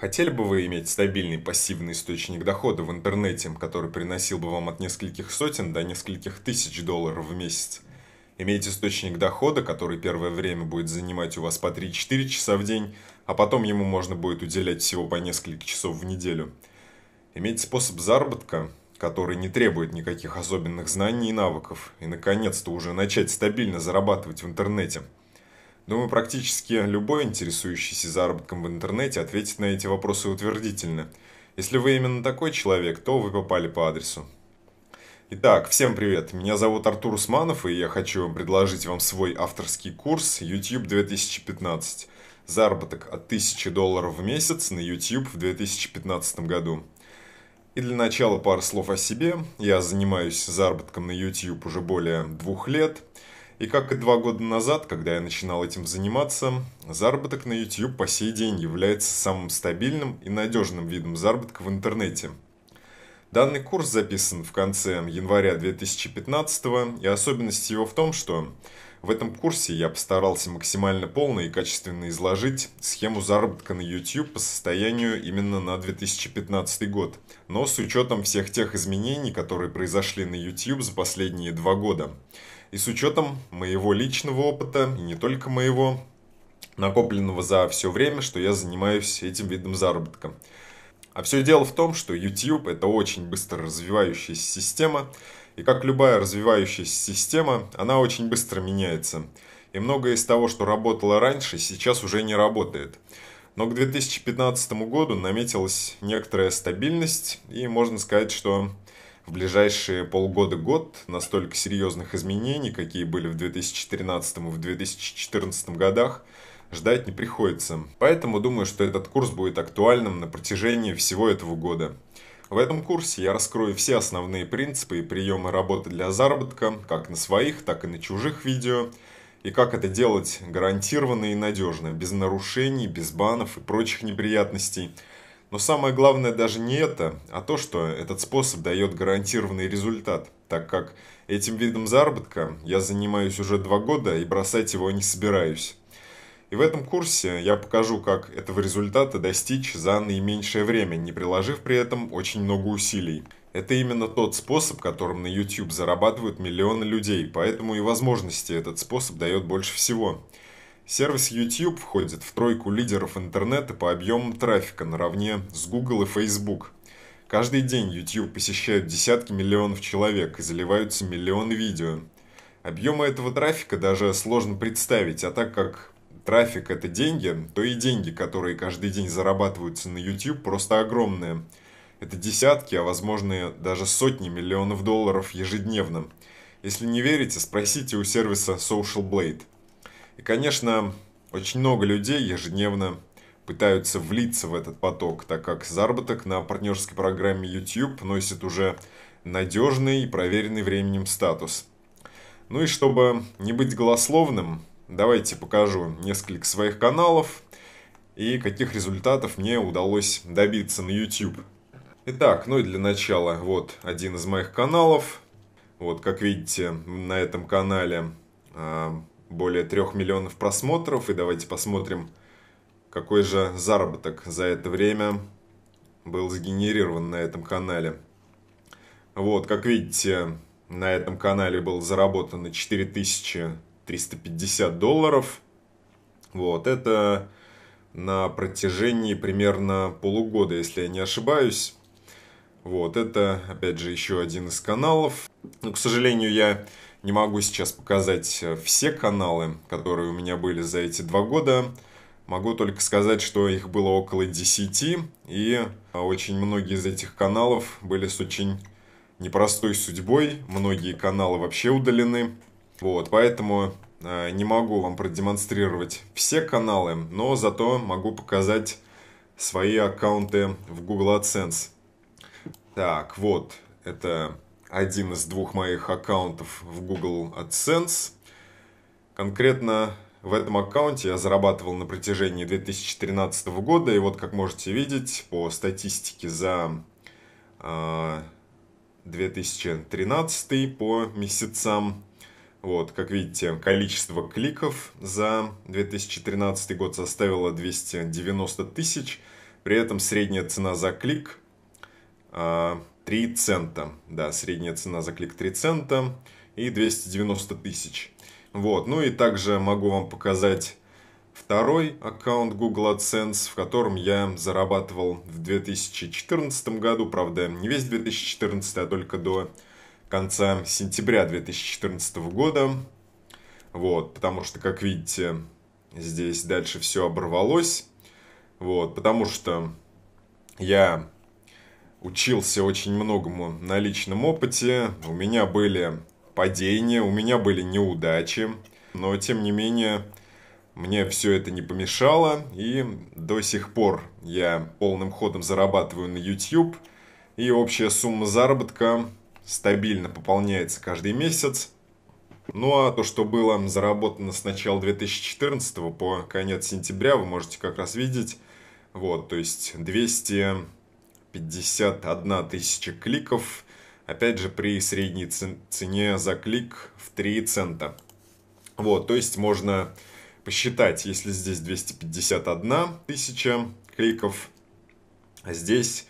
Хотели бы вы иметь стабильный пассивный источник дохода в интернете, который приносил бы вам от нескольких сотен до нескольких тысяч долларов в месяц? Иметь источник дохода, который первое время будет занимать у вас по 3-4 часа в день, а потом ему можно будет уделять всего по несколько часов в неделю. Иметь способ заработка, который не требует никаких особенных знаний и навыков, и наконец-то уже начать стабильно зарабатывать в интернете – Думаю, ну, практически любой интересующийся заработком в интернете ответит на эти вопросы утвердительно. Если вы именно такой человек, то вы попали по адресу. Итак, всем привет! Меня зовут Артур Усманов, и я хочу предложить вам свой авторский курс YouTube 2015. Заработок от 1000 долларов в месяц на YouTube в 2015 году. И для начала пару слов о себе. Я занимаюсь заработком на YouTube уже более двух лет – и как и два года назад, когда я начинал этим заниматься, заработок на YouTube по сей день является самым стабильным и надежным видом заработка в интернете. Данный курс записан в конце января 2015 и особенность его в том, что в этом курсе я постарался максимально полно и качественно изложить схему заработка на YouTube по состоянию именно на 2015 год, но с учетом всех тех изменений, которые произошли на YouTube за последние два года. И с учетом моего личного опыта, и не только моего, накопленного за все время, что я занимаюсь этим видом заработка. А все дело в том, что YouTube это очень быстро развивающаяся система, и как любая развивающаяся система, она очень быстро меняется. И многое из того, что работало раньше, сейчас уже не работает. Но к 2015 году наметилась некоторая стабильность, и можно сказать, что в ближайшие полгода-год настолько серьезных изменений, какие были в 2013 и в 2014 годах, ждать не приходится. Поэтому думаю, что этот курс будет актуальным на протяжении всего этого года. В этом курсе я раскрою все основные принципы и приемы работы для заработка, как на своих, так и на чужих видео, и как это делать гарантированно и надежно, без нарушений, без банов и прочих неприятностей – но самое главное даже не это, а то, что этот способ дает гарантированный результат, так как этим видом заработка я занимаюсь уже два года и бросать его не собираюсь. И в этом курсе я покажу, как этого результата достичь за наименьшее время, не приложив при этом очень много усилий. Это именно тот способ, которым на YouTube зарабатывают миллионы людей, поэтому и возможности этот способ дает больше всего. Сервис YouTube входит в тройку лидеров интернета по объему трафика наравне с Google и Facebook. Каждый день YouTube посещают десятки миллионов человек и заливаются миллион видео. Объемы этого трафика даже сложно представить, а так как трафик – это деньги, то и деньги, которые каждый день зарабатываются на YouTube, просто огромные. Это десятки, а возможно даже сотни миллионов долларов ежедневно. Если не верите, спросите у сервиса Social Blade – и, конечно, очень много людей ежедневно пытаются влиться в этот поток, так как заработок на партнерской программе YouTube носит уже надежный и проверенный временем статус. Ну и чтобы не быть голословным, давайте покажу несколько своих каналов и каких результатов мне удалось добиться на YouTube. Итак, ну и для начала вот один из моих каналов. Вот, как видите, на этом канале а, более 3 миллионов просмотров. И давайте посмотрим, какой же заработок за это время был сгенерирован на этом канале. Вот, как видите, на этом канале было заработано 4350 долларов. Вот, это на протяжении примерно полугода, если я не ошибаюсь. Вот, это, опять же, еще один из каналов. Но, к сожалению, я не могу сейчас показать э, все каналы, которые у меня были за эти два года. Могу только сказать, что их было около 10, и э, очень многие из этих каналов были с очень непростой судьбой. Многие каналы вообще удалены. Вот, поэтому э, не могу вам продемонстрировать все каналы, но зато могу показать свои аккаунты в Google AdSense. Так, вот, это один из двух моих аккаунтов в Google AdSense. Конкретно в этом аккаунте я зарабатывал на протяжении 2013 года, и вот как можете видеть по статистике за 2013 а, по месяцам, вот, как видите, количество кликов за 2013 год составило 290 тысяч, при этом средняя цена за клик а, 3 цента. Да, средняя цена за клик 3 цента и 290 тысяч. Вот, ну и также могу вам показать второй аккаунт Google AdSense, в котором я зарабатывал в 2014 году, правда, не весь 2014, а только до конца сентября 2014 года. Вот, потому что, как видите, здесь дальше все оборвалось. Вот, потому что я учился очень многому на личном опыте. У меня были падения, у меня были неудачи. Но, тем не менее, мне все это не помешало. И до сих пор я полным ходом зарабатываю на YouTube. И общая сумма заработка стабильно пополняется каждый месяц. Ну а то, что было заработано с начала 2014 по конец сентября, вы можете как раз видеть. Вот, то есть 200 51 тысяча кликов. Опять же, при средней цене за клик в 3 цента. Вот, то есть можно посчитать, если здесь 251 тысяча кликов, а здесь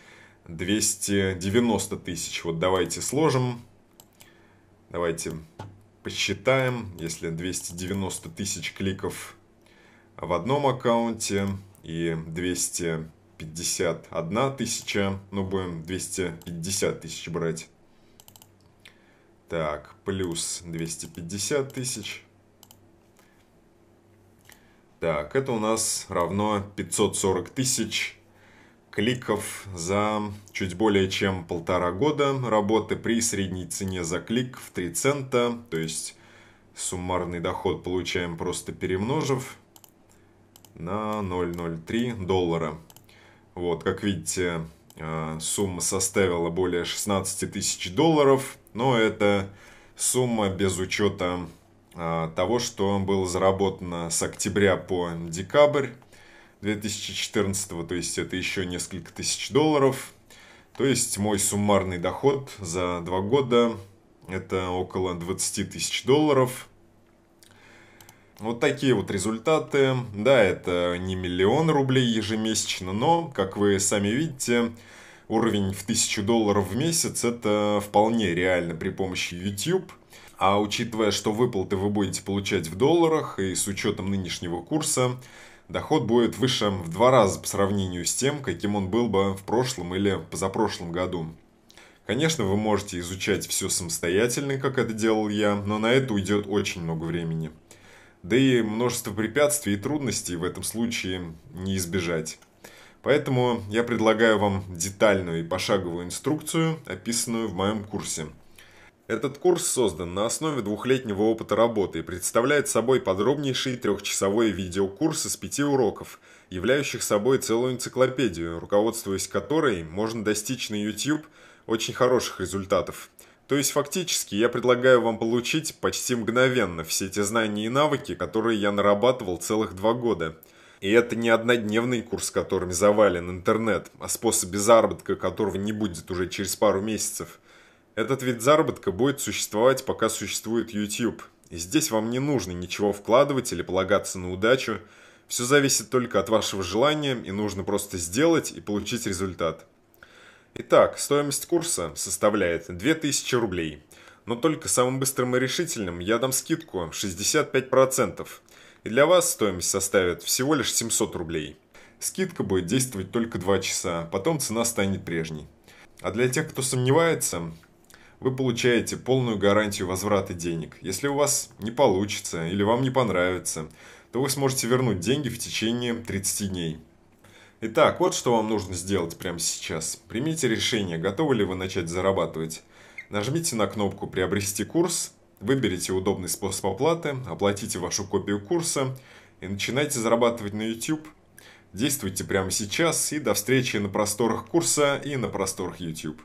290 тысяч. Вот давайте сложим. Давайте посчитаем, если 290 тысяч кликов в одном аккаунте и 200 51 тысяча. Ну, будем 250 тысяч брать. Так, плюс 250 тысяч. Так, это у нас равно 540 тысяч кликов за чуть более чем полтора года работы при средней цене за клик в 3 цента. То есть суммарный доход получаем просто перемножив на 0,03 доллара. Вот, как видите, э, сумма составила более 16 тысяч долларов, но это сумма без учета э, того, что было заработано с октября по декабрь 2014, то есть это еще несколько тысяч долларов. То есть мой суммарный доход за два года это около 20 тысяч долларов. Вот такие вот результаты. Да, это не миллион рублей ежемесячно, но, как вы сами видите, уровень в тысячу долларов в месяц это вполне реально при помощи YouTube. А учитывая, что выплаты вы будете получать в долларах и с учетом нынешнего курса, доход будет выше в два раза по сравнению с тем, каким он был бы в прошлом или позапрошлом году. Конечно, вы можете изучать все самостоятельно, как это делал я, но на это уйдет очень много времени да и множество препятствий и трудностей в этом случае не избежать. Поэтому я предлагаю вам детальную и пошаговую инструкцию, описанную в моем курсе. Этот курс создан на основе двухлетнего опыта работы и представляет собой подробнейший трехчасовой видеокурс из пяти уроков, являющих собой целую энциклопедию, руководствуясь которой можно достичь на YouTube очень хороших результатов. То есть фактически я предлагаю вам получить почти мгновенно все те знания и навыки, которые я нарабатывал целых два года. И это не однодневный курс, которым завален интернет, а способе заработка, которого не будет уже через пару месяцев. Этот вид заработка будет существовать, пока существует YouTube. И здесь вам не нужно ничего вкладывать или полагаться на удачу. Все зависит только от вашего желания, и нужно просто сделать и получить результат. Итак, стоимость курса составляет 2000 рублей. Но только самым быстрым и решительным я дам скидку 65%. И для вас стоимость составит всего лишь 700 рублей. Скидка будет действовать только 2 часа, потом цена станет прежней. А для тех, кто сомневается, вы получаете полную гарантию возврата денег. Если у вас не получится или вам не понравится, то вы сможете вернуть деньги в течение 30 дней. Итак, вот что вам нужно сделать прямо сейчас. Примите решение, готовы ли вы начать зарабатывать. Нажмите на кнопку «Приобрести курс», выберите удобный способ оплаты, оплатите вашу копию курса и начинайте зарабатывать на YouTube. Действуйте прямо сейчас и до встречи на просторах курса и на просторах YouTube.